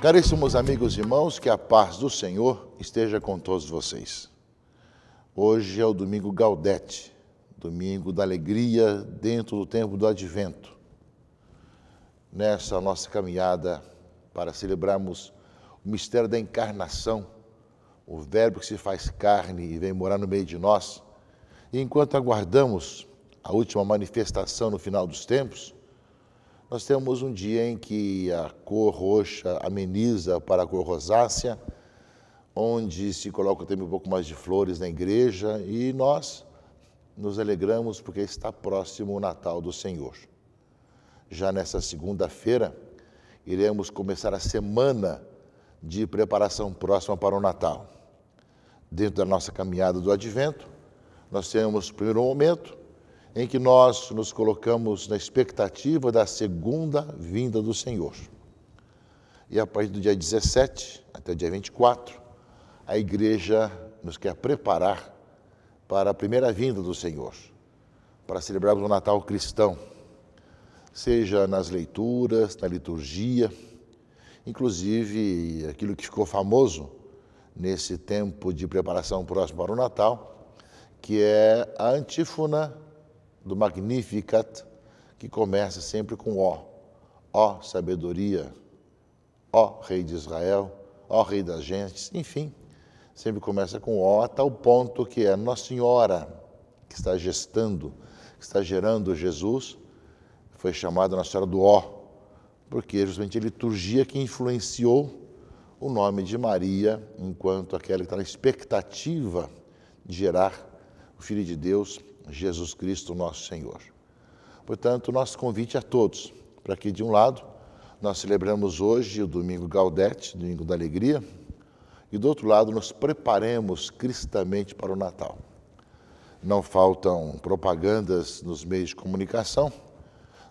Caríssimos amigos e irmãos, que a paz do Senhor esteja com todos vocês. Hoje é o domingo Gaudete, domingo da alegria dentro do tempo do advento. Nessa nossa caminhada para celebrarmos o mistério da encarnação, o Verbo que se faz carne e vem morar no meio de nós, e enquanto aguardamos a última manifestação no final dos tempos, nós temos um dia em que a cor roxa ameniza para a cor rosácea, onde se coloca também um pouco mais de flores na igreja e nós nos alegramos porque está próximo o Natal do Senhor. Já nessa segunda-feira, iremos começar a semana de preparação próxima para o Natal. Dentro da nossa caminhada do advento, nós temos o primeiro momento em que nós nos colocamos na expectativa da segunda vinda do Senhor. E a partir do dia 17 até o dia 24, a igreja nos quer preparar para a primeira vinda do Senhor, para celebrarmos o Natal cristão, seja nas leituras, na liturgia, inclusive aquilo que ficou famoso nesse tempo de preparação próximo para o Natal, que é a antífona do Magnificat, que começa sempre com ó. Ó sabedoria, ó rei de Israel, ó rei das gentes, enfim, sempre começa com ó a tal ponto que é Nossa Senhora que está gestando, que está gerando Jesus, foi chamada Nossa Senhora do ó, porque justamente a liturgia que influenciou o nome de Maria enquanto aquela que está na expectativa de gerar Filho de Deus, Jesus Cristo, nosso Senhor. Portanto, nosso convite a todos, para que, de um lado, nós celebramos hoje o Domingo Gaudete, Domingo da Alegria, e do outro lado, nos preparemos cristamente para o Natal. Não faltam propagandas nos meios de comunicação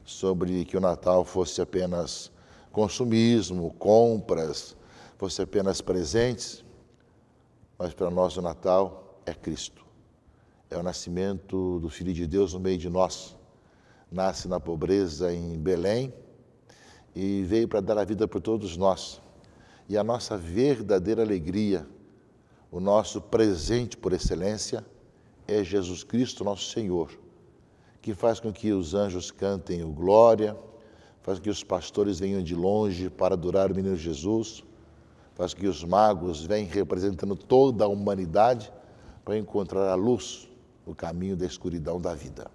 sobre que o Natal fosse apenas consumismo, compras, fosse apenas presentes, mas para nós o Natal é Cristo é o nascimento do Filho de Deus no meio de nós. Nasce na pobreza em Belém e veio para dar a vida por todos nós. E a nossa verdadeira alegria, o nosso presente por excelência, é Jesus Cristo, nosso Senhor, que faz com que os anjos cantem o glória, faz com que os pastores venham de longe para adorar o menino Jesus, faz com que os magos venham representando toda a humanidade para encontrar a luz o caminho da escuridão da vida.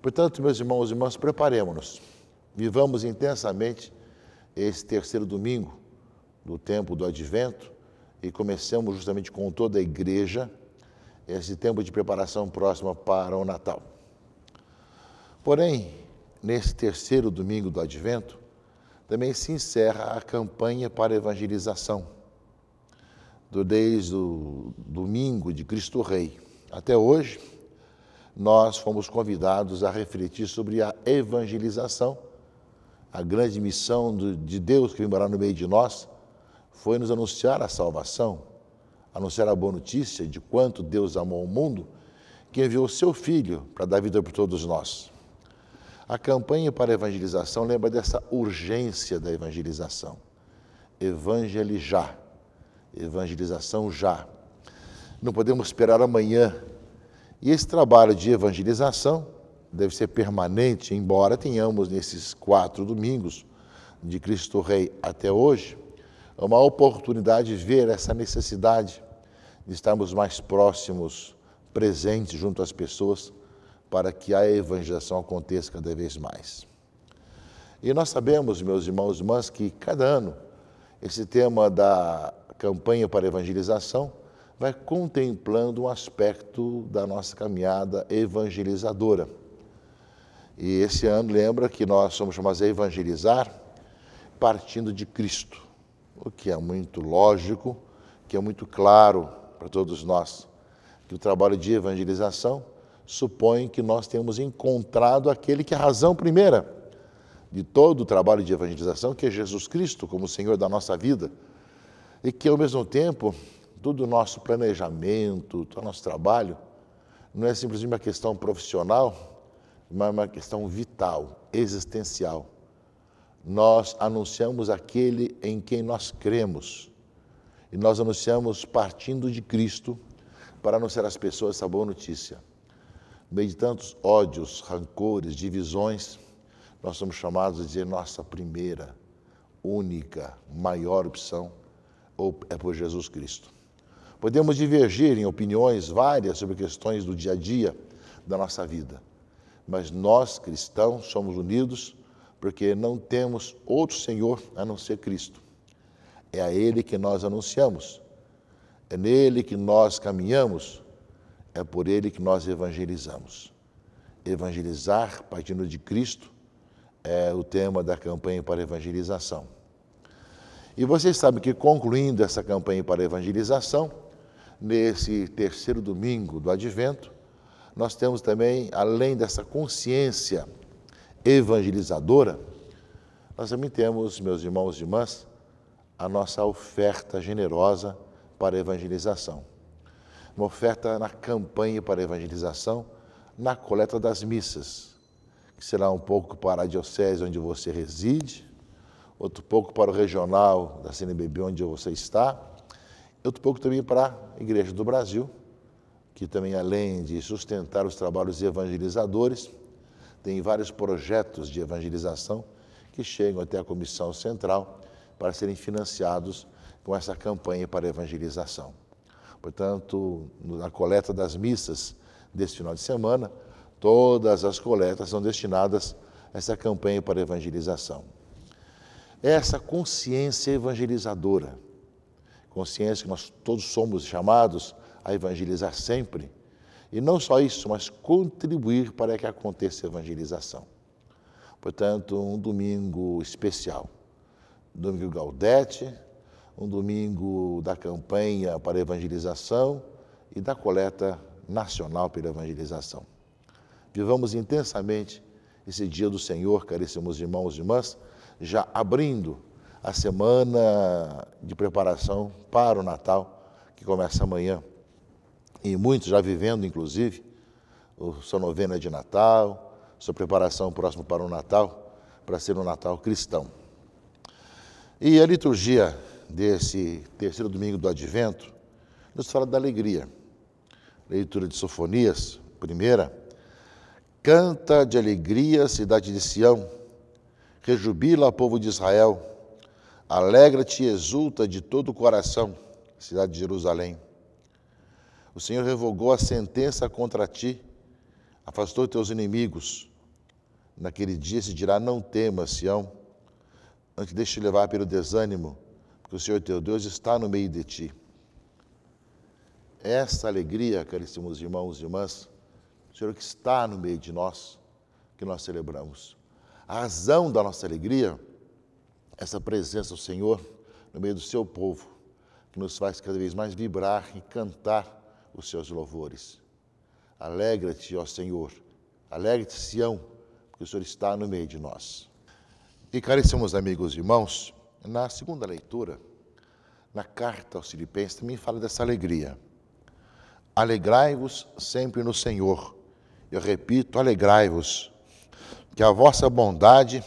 Portanto, meus irmãos e irmãs, preparemos-nos. Vivamos intensamente esse terceiro domingo do tempo do advento e comecemos justamente com toda a igreja esse tempo de preparação próxima para o Natal. Porém, nesse terceiro domingo do advento, também se encerra a campanha para a evangelização, desde o domingo de Cristo Rei. Até hoje, nós fomos convidados a refletir sobre a evangelização. A grande missão de Deus que vem morar no meio de nós foi nos anunciar a salvação, anunciar a boa notícia de quanto Deus amou o mundo, que enviou seu Filho para dar vida por todos nós. A campanha para a evangelização lembra dessa urgência da evangelização. evangelizar, evangelização já não podemos esperar amanhã. E esse trabalho de evangelização deve ser permanente, embora tenhamos nesses quatro domingos de Cristo Rei até hoje, uma oportunidade de ver essa necessidade de estarmos mais próximos, presentes junto às pessoas, para que a evangelização aconteça cada vez mais. E nós sabemos, meus irmãos e irmãs, que cada ano esse tema da campanha para evangelização vai contemplando um aspecto da nossa caminhada evangelizadora. E esse ano lembra que nós somos chamados a evangelizar partindo de Cristo, o que é muito lógico, que é muito claro para todos nós, que o trabalho de evangelização supõe que nós temos encontrado aquele que é a razão primeira de todo o trabalho de evangelização, que é Jesus Cristo como Senhor da nossa vida, e que ao mesmo tempo todo o nosso planejamento, todo o nosso trabalho, não é simplesmente uma questão profissional, mas uma questão vital, existencial. Nós anunciamos aquele em quem nós cremos. E nós anunciamos partindo de Cristo para anunciar às pessoas essa boa notícia. No meio de tantos ódios, rancores, divisões, nós somos chamados a dizer nossa primeira, única, maior opção é por Jesus Cristo. Podemos divergir em opiniões várias sobre questões do dia a dia da nossa vida, mas nós cristãos somos unidos porque não temos outro Senhor a não ser Cristo. É a Ele que nós anunciamos, é nele que nós caminhamos, é por Ele que nós evangelizamos. Evangelizar partindo de Cristo é o tema da campanha para evangelização. E vocês sabem que concluindo essa campanha para evangelização, nesse terceiro domingo do advento, nós temos também, além dessa consciência evangelizadora, nós também temos, meus irmãos e irmãs, a nossa oferta generosa para a evangelização. Uma oferta na campanha para a evangelização, na coleta das missas, que será um pouco para a diocese onde você reside, outro pouco para o regional da CNBB onde você está, eu pouco também para a Igreja do Brasil, que também, além de sustentar os trabalhos evangelizadores, tem vários projetos de evangelização que chegam até a Comissão Central para serem financiados com essa campanha para evangelização. Portanto, na coleta das missas deste final de semana, todas as coletas são destinadas a essa campanha para evangelização. Essa consciência evangelizadora consciência que nós todos somos chamados a evangelizar sempre, e não só isso, mas contribuir para que aconteça a evangelização. Portanto, um domingo especial. domingo Gaudete, um domingo da campanha para a evangelização e da coleta nacional pela evangelização. Vivamos intensamente esse dia do Senhor, caríssimos irmãos e irmãs, já abrindo a semana de preparação para o Natal, que começa amanhã. E muitos já vivendo, inclusive, sua novena de Natal, sua preparação próximo para o Natal, para ser um Natal cristão. E a liturgia desse terceiro domingo do Advento nos fala da alegria. Leitura de Sofonias, primeira. Canta de alegria, cidade de Sião, rejubila, povo de Israel Alegra-te e exulta de todo o coração, cidade de Jerusalém. O Senhor revogou a sentença contra ti, afastou teus inimigos. Naquele dia se dirá: Não temas, Sião, não te deixe levar pelo desânimo, porque o Senhor teu Deus está no meio de ti. Essa alegria, caríssimos irmãos e irmãs, o Senhor que está no meio de nós, que nós celebramos. A razão da nossa alegria essa presença do Senhor no meio do seu povo, que nos faz cada vez mais vibrar e cantar os seus louvores. Alegra-te, ó Senhor, alegre-te, Sião, porque o Senhor está no meio de nós. E caríssimos amigos e irmãos, na segunda leitura, na carta aos Filipenses, também fala dessa alegria. Alegrai-vos sempre no Senhor. Eu repito, alegrai-vos. Que a vossa bondade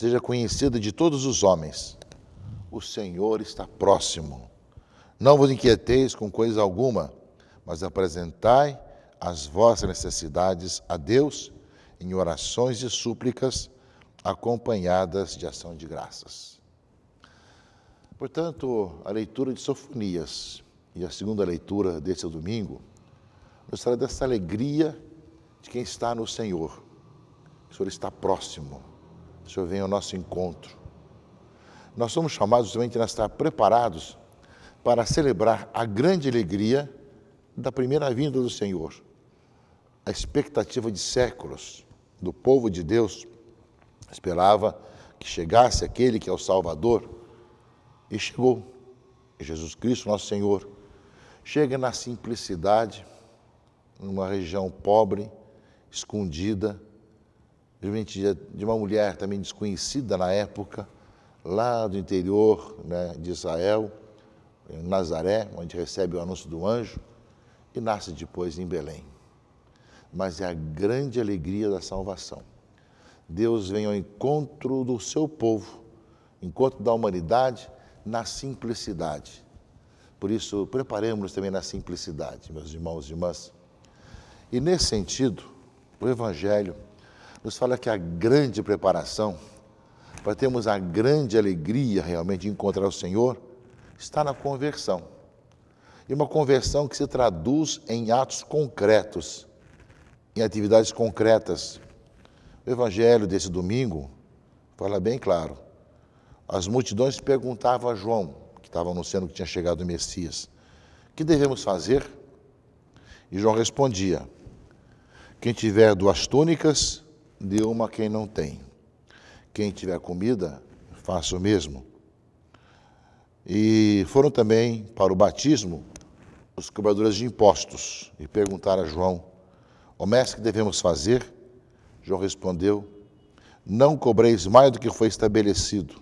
seja conhecida de todos os homens. O Senhor está próximo. Não vos inquieteis com coisa alguma, mas apresentai as vossas necessidades a Deus em orações e súplicas, acompanhadas de ação de graças. Portanto, a leitura de Sofonias e a segunda leitura deste domingo nos traz dessa alegria de quem está no Senhor. O Senhor está próximo o Senhor venha ao nosso encontro. Nós somos chamados justamente a estar preparados para celebrar a grande alegria da primeira vinda do Senhor, a expectativa de séculos do povo de Deus esperava que chegasse aquele que é o Salvador e chegou. É Jesus Cristo, nosso Senhor, chega na simplicidade, numa região pobre, escondida, de uma mulher também desconhecida na época, lá do interior né, de Israel, em eh, Nazaré, onde recebe o anúncio do anjo, e nasce depois em Belém. Mas é a grande alegria da salvação. Deus vem ao encontro do seu povo, encontro da humanidade, na simplicidade. Por isso, preparemos-nos também na simplicidade, meus irmãos e irmãs. E nesse sentido, o Evangelho nos fala que a grande preparação para termos a grande alegria realmente de encontrar o Senhor está na conversão. E uma conversão que se traduz em atos concretos, em atividades concretas. O evangelho desse domingo fala bem claro. As multidões perguntavam a João, que estava anunciando que tinha chegado o Messias, o que devemos fazer? E João respondia: Quem tiver duas túnicas, dê uma quem não tem. Quem tiver comida, faça o mesmo. E foram também para o batismo os cobradores de impostos e perguntaram a João: O mestre, que devemos fazer? João respondeu: Não cobreis mais do que foi estabelecido.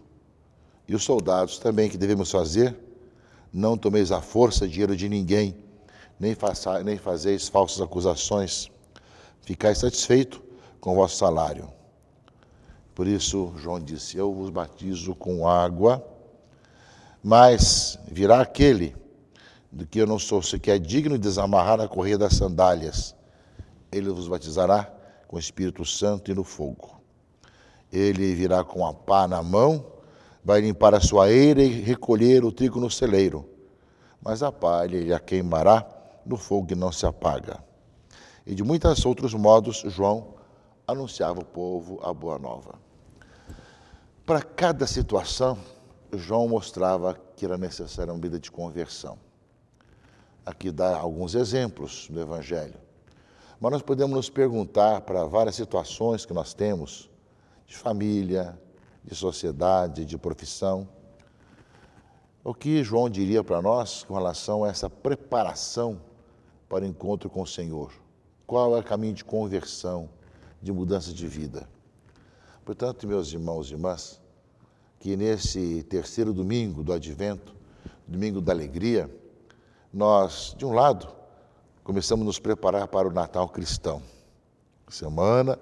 E os soldados também, que devemos fazer? Não tomeis à força dinheiro de ninguém, nem, faça, nem fazeis falsas acusações. Ficai satisfeito com o vosso salário. Por isso, João disse: Eu vos batizo com água, mas virá aquele do que eu não sou sequer digno de desamarrar a correia das sandálias. Ele vos batizará com o Espírito Santo e no fogo. Ele virá com a pá na mão, vai limpar a sua eira e recolher o trigo no celeiro. Mas a palha ele a queimará no fogo que não se apaga. E de muitos outros modos, João anunciava o povo a boa nova. Para cada situação, João mostrava que era necessária uma vida de conversão. Aqui dá alguns exemplos do Evangelho. Mas nós podemos nos perguntar para várias situações que nós temos, de família, de sociedade, de profissão, o que João diria para nós com relação a essa preparação para o encontro com o Senhor? Qual é o caminho de conversão? de mudança de vida. Portanto, meus irmãos e irmãs, que nesse terceiro domingo do Advento, domingo da alegria, nós, de um lado, começamos a nos preparar para o Natal cristão. Semana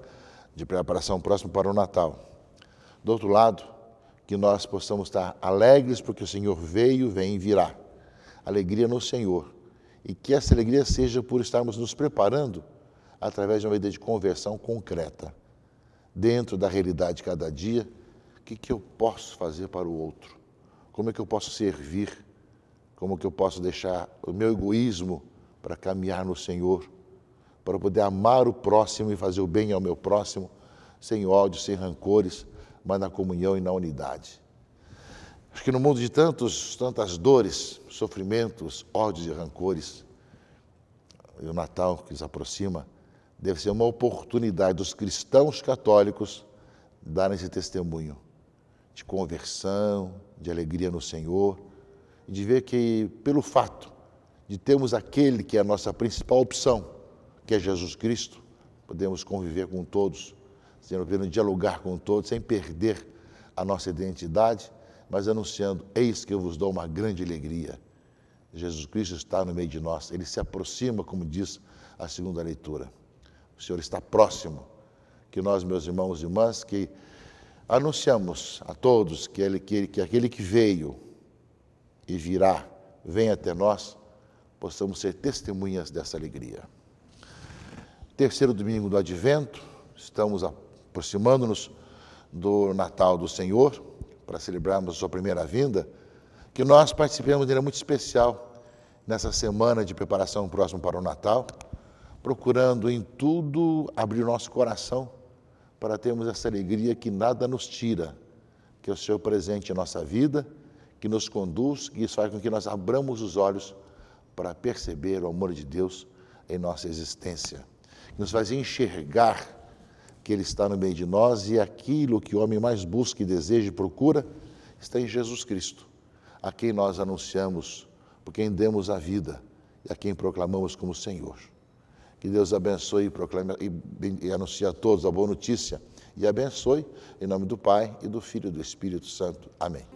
de preparação próxima para o Natal. Do outro lado, que nós possamos estar alegres porque o Senhor veio, vem e virá. Alegria no Senhor. E que essa alegria seja por estarmos nos preparando através de uma vida de conversão concreta, dentro da realidade de cada dia, o que, que eu posso fazer para o outro? Como é que eu posso servir? Como é que eu posso deixar o meu egoísmo para caminhar no Senhor, para poder amar o próximo e fazer o bem ao meu próximo, sem ódio, sem rancores, mas na comunhão e na unidade. Acho que no mundo de tantos, tantas dores, sofrimentos, ódios e rancores, e o Natal que se aproxima, deve ser uma oportunidade dos cristãos católicos darem esse testemunho de conversão, de alegria no Senhor, e de ver que, pelo fato de termos aquele que é a nossa principal opção, que é Jesus Cristo, podemos conviver com todos, podemos dialogar com todos, sem perder a nossa identidade, mas anunciando: Eis que eu vos dou uma grande alegria. Jesus Cristo está no meio de nós, ele se aproxima, como diz a segunda leitura. O Senhor está próximo. Que nós, meus irmãos e irmãs, que anunciamos a todos que, ele, que, que aquele que veio e virá, vem até nós, possamos ser testemunhas dessa alegria. Terceiro domingo do Advento, estamos aproximando-nos do Natal do Senhor, para celebrarmos a sua primeira vinda, que nós participemos de maneira muito especial nessa semana de preparação próximo para o Natal procurando em tudo abrir nosso coração para termos essa alegria que nada nos tira, que é o Senhor presente em nossa vida, que nos conduz, que isso faz com que nós abramos os olhos para perceber o amor de Deus em nossa existência, que nos faz enxergar que Ele está no meio de nós e aquilo que o homem mais busca e deseja e procura está em Jesus Cristo, a quem nós anunciamos, por quem demos a vida e a quem proclamamos como Senhor. Que Deus abençoe e proclame e, e anuncie a todos a boa notícia e abençoe em nome do Pai e do Filho e do Espírito Santo. Amém.